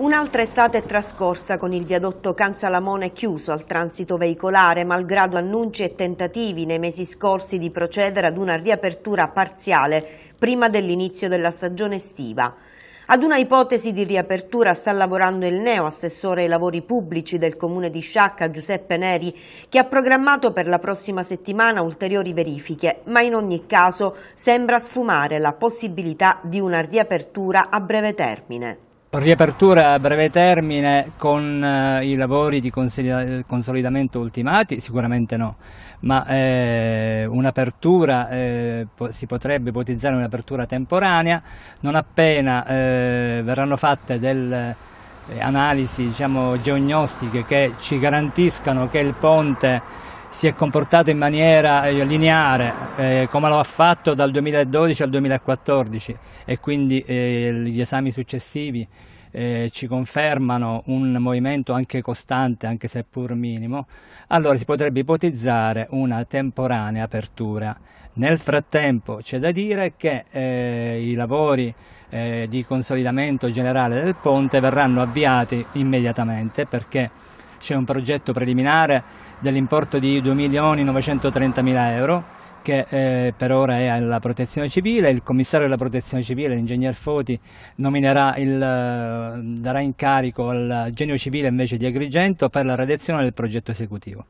Un'altra estate è trascorsa con il viadotto Canzalamone chiuso al transito veicolare, malgrado annunci e tentativi nei mesi scorsi di procedere ad una riapertura parziale prima dell'inizio della stagione estiva. Ad una ipotesi di riapertura sta lavorando il neo assessore ai lavori pubblici del comune di Sciacca Giuseppe Neri che ha programmato per la prossima settimana ulteriori verifiche, ma in ogni caso sembra sfumare la possibilità di una riapertura a breve termine. Riapertura a breve termine con eh, i lavori di consolidamento ultimati? Sicuramente no, ma eh, un'apertura, eh, po si potrebbe ipotizzare un'apertura temporanea, non appena eh, verranno fatte delle eh, analisi diciamo, geognostiche che ci garantiscano che il ponte si è comportato in maniera eh, lineare eh, come lo ha fatto dal 2012 al 2014 e quindi eh, gli esami successivi eh, ci confermano un movimento anche costante, anche seppur minimo, allora si potrebbe ipotizzare una temporanea apertura. Nel frattempo c'è da dire che eh, i lavori eh, di consolidamento generale del ponte verranno avviati immediatamente perché c'è un progetto preliminare dell'importo di 2.930.000 euro che eh, per ora è alla protezione civile, il commissario della protezione civile, l'ingegner Foti, il, eh, darà incarico al genio civile invece di Agrigento per la redazione del progetto esecutivo.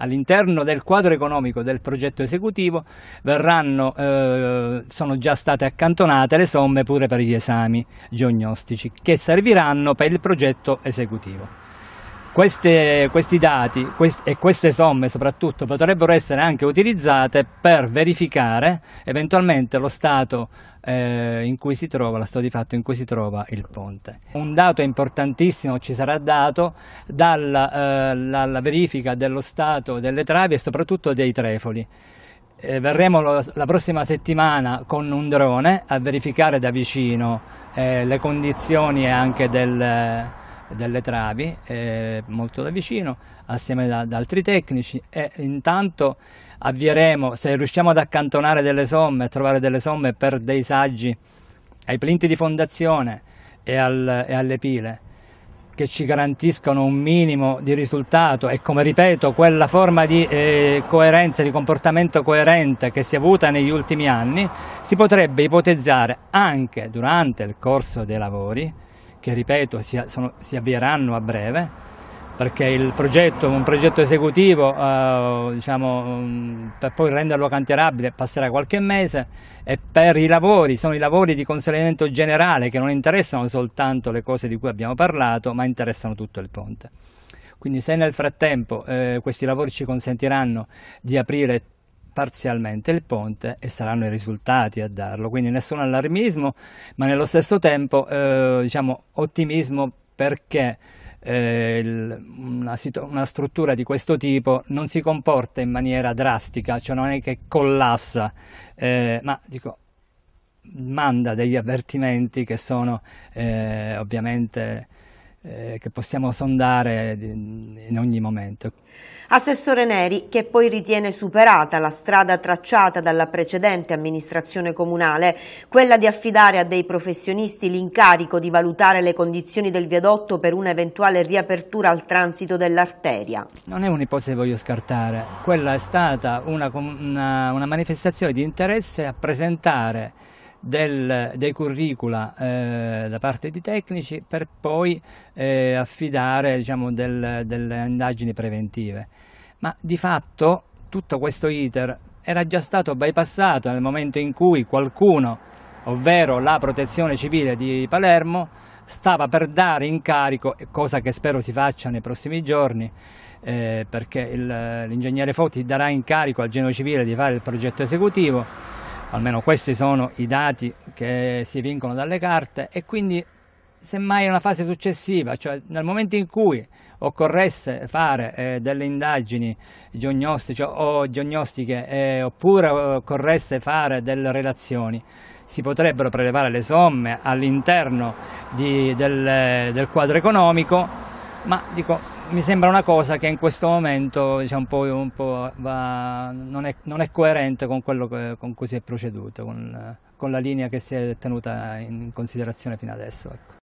All'interno del quadro economico del progetto esecutivo verranno, eh, sono già state accantonate le somme pure per gli esami geognostici che serviranno per il progetto esecutivo. Queste, questi dati quest- e queste somme soprattutto potrebbero essere anche utilizzate per verificare eventualmente lo stato eh, in cui si trova, la stato di fatto in cui si trova il ponte. Un dato importantissimo ci sarà dato dalla, eh, dalla verifica dello stato delle travi e soprattutto dei trefoli. Eh, verremo lo, la prossima settimana con un drone a verificare da vicino eh, le condizioni anche del delle travi eh, molto da vicino assieme ad altri tecnici e intanto avvieremo se riusciamo ad accantonare delle somme a trovare delle somme per dei saggi ai plinti di fondazione e, al, e alle pile che ci garantiscono un minimo di risultato e come ripeto quella forma di eh, coerenza, di comportamento coerente che si è avuta negli ultimi anni si potrebbe ipotizzare anche durante il corso dei lavori che ripeto si, sono, si avvieranno a breve perché il progetto, un progetto esecutivo eh, diciamo, mm, per poi renderlo cantierabile passerà qualche mese e per i lavori, sono i lavori di consolidamento generale che non interessano soltanto le cose di cui abbiamo parlato ma interessano tutto il ponte. Quindi se nel frattempo eh, questi lavori ci consentiranno di aprire parzialmente il ponte e saranno i risultati a darlo, quindi nessun allarmismo, ma nello stesso tempo eh, diciamo, ottimismo perché eh, il, una, una, struttura di questo tipo non si comporta in maniera drastica, cioè non è che collassa, eh, ma dico, manda degli avvertimenti che sono eh, ovviamente eh, che possiamo sondare in ogni momento. Assessore Neri, che poi ritiene superata la strada tracciata dalla precedente amministrazione comunale, quella di affidare a dei professionisti l'incarico di valutare le condizioni del viadotto per un'eventuale riapertura al transito dell'arteria. Non è un'ipotesi che voglio scartare, quella è stata una, una, una manifestazione di interesse a presentare del, dei curricula eh, da parte di tecnici per poi eh, affidare diciamo, del, delle indagini preventive. Ma di fatto tutto questo iter era già stato bypassato nel momento in cui qualcuno, ovvero la protezione civile di Palermo, stava per dare incarico, cosa che spero si faccia nei prossimi giorni, eh, perché l'ingegnere Foti darà incarico al genio Civile di fare il progetto esecutivo almeno questi sono i dati che si vincono dalle carte e quindi semmai è una fase successiva, cioè nel momento in cui occorresse fare eh, delle indagini diagnostiche o geognostiche eh, oppure occorresse fare delle relazioni, si potrebbero prelevare le somme all'interno del, del quadro economico, ma dico mi sembra una cosa che in questo momento diciamo, un po', un po va, non, è, non, è, coerente con quello che, con cui si è proceduto, con, con, la linea che si è tenuta in considerazione fino adesso. Ecco.